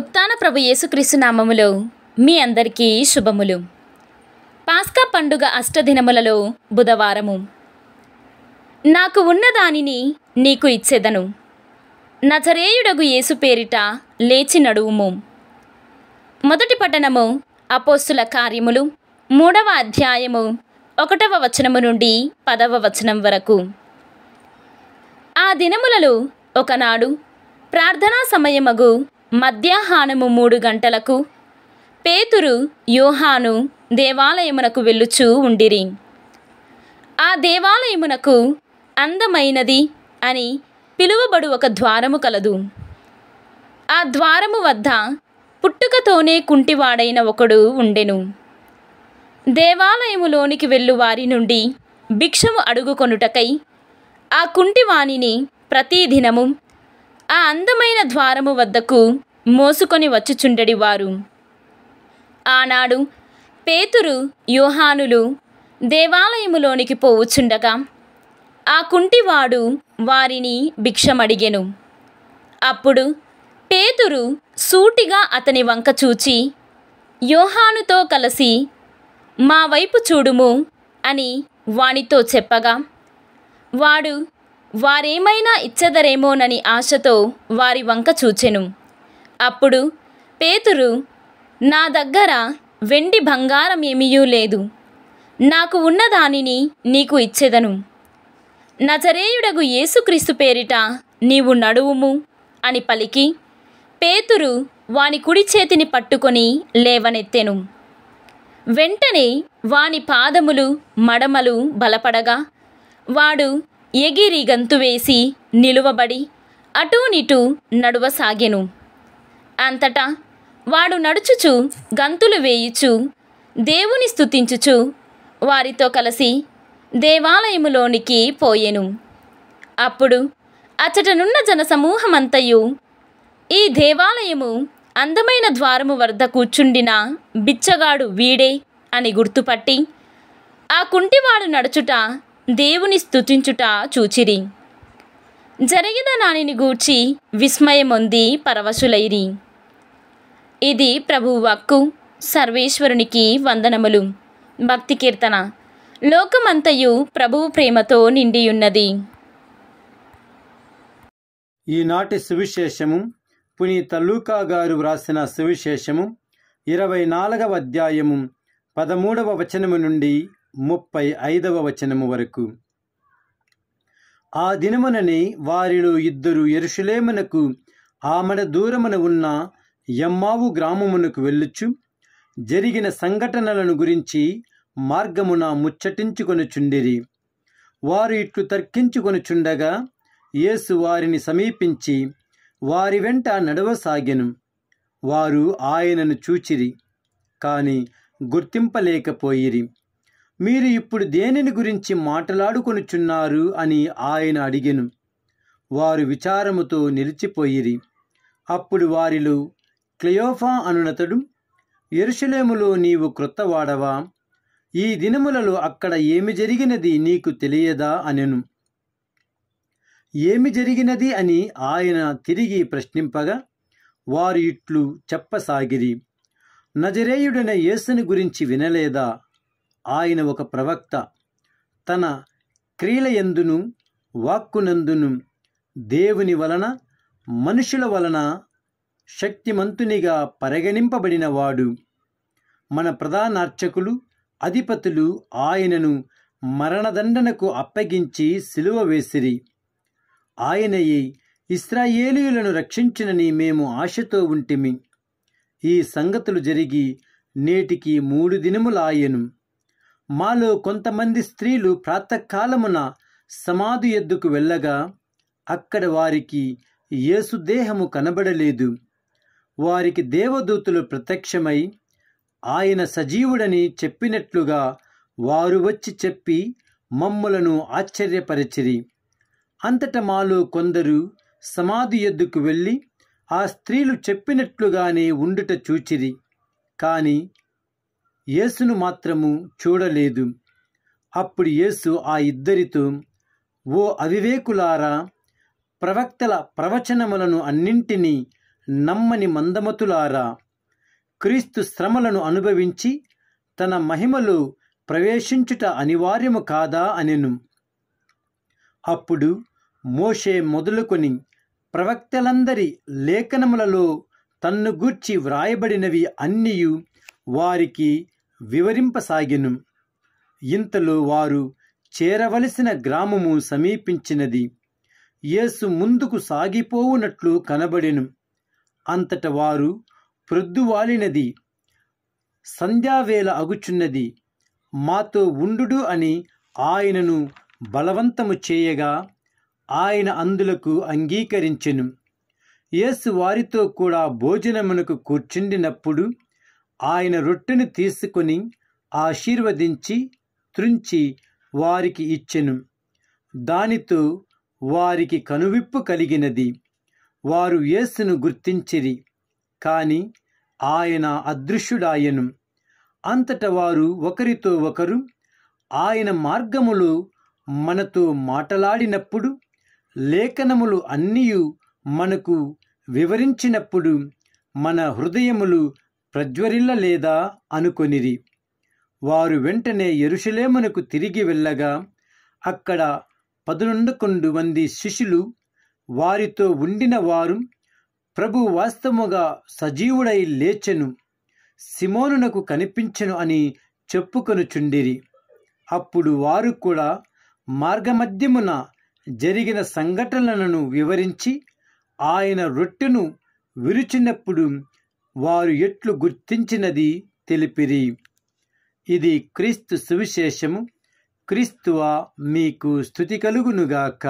ఉత్తాన ప్రభు యేసుక్రీస్తు నామములో మీ అందరికీ శుభములు పాస్కా పండుగ అష్టదినములలో బుధవారము నాకు ఉన్న దానిని నీకు ఇచ్చేదను నజరేయుడగు యేసు పేరిట లేచి నడువుము మొదటి పట్టణము అపోస్తుల కార్యములు మూడవ అధ్యాయము ఒకటవ వచనము నుండి పదవ వచనం వరకు ఆ దినములలో ఒకనాడు ప్రార్థనా సమయమగు మధ్యాహ్నము మూడు గంటలకు పేతురు యోహాను దేవాలయమునకు వెళ్ళుచూ ఉండిరి ఆ దేవాలయమునకు అందమైనది అని పిలువబడు ఒక ద్వారము కలదు ఆ ద్వారము వద్ద పుట్టుకతోనే కుంటివాడైన ఒకడు ఉండెను దేవాలయములోనికి వెళ్ళు వారి నుండి భిక్షము అడుగుకొనుటకై ఆ కుంటివాణిని ప్రతిదినము ఆ అందమైన ద్వారము వద్దకు మోసుకొని వచ్చుచుండడి వారు ఆనాడు పేతురు యోహానులు దేవాలయములోనికి పోవుచుండగా ఆ కుంటివాడు వారిని భిక్షమడిగెను అప్పుడు పేతురు సూటిగా అతని వంక చూచి యోహానుతో కలిసి మా వైపు చూడుము అని వానితో చెప్పగా వాడు వారేమైనా ఇచ్చదరేమోనని ఆశతో వారి వంక చూచెను అప్పుడు పేతురు నా దగ్గర వెండి బంగారం ఏమీయూ లేదు నాకు ఉన్నదానిని నీకు ఇచ్చెదను నజరేయుడగు యేసుక్రీస్తు పేరిట నీవు నడువుము అని పలికి పేతురు వాని కుడి చేతిని పట్టుకొని లేవనెత్తెను వెంటనే వాని పాదములు మడమలు బలపడగా వాడు ఎగిరి గంతువేసి నిలువబడి అటూనిటూ నడువసాగెను అంతటా వాడు నడుచుచు గంతులు వేయుచు దేవుని స్థుతించుచు వారితో కలిసి దేవాలయములోనికి పోయెను అప్పుడు అచ్చటనున్న జనసమూహమంతయు ఈ దేవాలయము అందమైన ద్వారము వద్ద కూర్చుండిన బిచ్చగాడు వీడే అని గుర్తుపట్టి ఆ కుంటివాడు నడుచుట దేవుని స్థుతించుట చూచిరి జరిగిన నానిని గూర్చి విస్మయముంది పరవశులైరి ఇది ప్రభువు వాక్కు సర్వేశ్వరునికి వందనములు భక్తి కీర్తన లోకమంతయు ప్రభువు ప్రేమతో నిండియున్నది ఈనాటి సువిశేషము పునీత లూకా గారు వ్రాసిన సువిశేషము ఇరవై నాలుగవ అధ్యాయము పదమూడవ వచనము నుండి ముప్పై ఐదవ వచనము వరకు ఆ దినమునని వారిలో ఇద్దరు ఎరుషులేమునకు ఆమడ దూరమున ఉన్న ఎమ్మావు గ్రామమునకు వెళ్ళుచు జరిగిన సంఘటనలను గురించి మార్గమున ముచ్చటించుకొనుచుండిరి వారు ఇట్లు తర్కించుకొనుచుండగా యేసు వారిని సమీపించి వారి వెంట నడవసాగెను వారు ఆయనను చూచిరి కాని గుర్తింపలేకపోయిరి మీరు ఇప్పుడు దేనిని గురించి మాట్లాడుకొనుచున్నారు అని ఆయన అడిగెను వారు విచారముతో నిలిచిపోయిరి అప్పుడు వారిలో క్లియోఫా అనునతడు ఎరుషలేములో నీవు క్రొత్తవాడవా ఈ దినములలో అక్కడ ఏమి జరిగినది నీకు తెలియదా అనెను ఏమి జరిగినది అని ఆయన తిరిగి ప్రశ్నింపగా వారు ఇట్లు చెప్పసాగిరి నజరేయుడైన యేసుని గురించి వినలేదా ఆయన ఒక ప్రవక్త తన క్రియలయందును వాక్కునందును దేవుని వలన మనుషుల వలన శక్తిమంతునిగా పరిగణింపబడినవాడు మన ప్రధానార్చకులు అధిపతులు ఆయనను మరణదండనకు అప్పగించి సిలువ వేసిరి ఆయనయే ఇస్రాయేలీయులను రక్షించినని మేము ఆశతో ఉంటిమి ఈ సంగతులు జరిగి నేటికి మూడు దినములాయను మాలో కొంతమంది స్త్రీలు ప్రాతకాలమున సమాధి ఎద్దుకు వెళ్ళగా అక్కడ వారికి యేసుదేహము కనబడలేదు వారికి దేవదూతులు ప్రత్యక్షమై ఆయన సజీవుడని చెప్పినట్లుగా వారు వచ్చి చెప్పి మమ్ములను ఆశ్చర్యపరిచిరి అంతట మాలో కొందరు సమాధి ఎద్దుకు వెళ్ళి ఆ స్త్రీలు చెప్పినట్లుగానే ఉండుట చూచిరి కానీ యేసును మాత్రము చూడలేదు అప్పుడు యేసు ఆ ఇద్దరితో ఓ అవివేకులారా ప్రవక్తల ప్రవచనములను అన్నింటినీ నమ్మని మందమతులారా క్రీస్తు శ్రమలను అనుభవించి తన మహిమలు ప్రవేశించుట అనివార్యము కాదా అనెను అప్పుడు మోషే మొదలుకొని ప్రవక్తలందరి లేఖనములలో తన్ను గూర్చి వ్రాయబడినవి అన్నీయు వారికి వివరింపసాగెను ఇంతలో వారు చేరవలసిన గ్రామము సమీపించినది యేసు ముందుకు సాగిపోవునట్లు కనబడెను అంతట వారు ప్రొద్దువాలినది సంధ్యావేళ అగుచున్నది మాతో ఉండుడు అని ఆయనను బలవంతము చేయగా ఆయన అందులకు అంగీకరించెను యేసు వారితో కూడా భోజనమునకు కూర్చుండినప్పుడు ఆయన రొట్టెను తీసుకొని ఆశీర్వదించి త్రుంచి వారికి ఇచ్చెను దానితో వారికి కనువిప్పు కలిగినది వారు యేసును గుర్తించిరి కాని ఆయన అదృశ్యుడాయను అంతట వారు ఒకరితో ఒకరు ఆయన మార్గములు మనతో మాటలాడినప్పుడు లేఖనములు అన్నీ మనకు వివరించినప్పుడు మన హృదయములు లేదా అనుకొనిరి వారు వెంటనే ఎరుషులేమునకు తిరిగి వెళ్ళగా అక్కడ పదనొండు కొండు మంది శిష్యులు వారితో ఉండిన వారు ప్రభు వాస్తవముగా సజీవుడై లేచెను సిమోనునకు కనిపించెను అని చెప్పుకొనుచుండిరి అప్పుడు వారు కూడా మార్గమధ్యమున జరిగిన సంఘటనలను వివరించి ఆయన రొట్టెను విరిచినప్పుడు వారు ఎట్లు గుర్తించినది తెలిపిరి ఇది క్రీస్తు సువిశేషము క్రీస్తువా మీకు స్థుతి కలుగునుగాక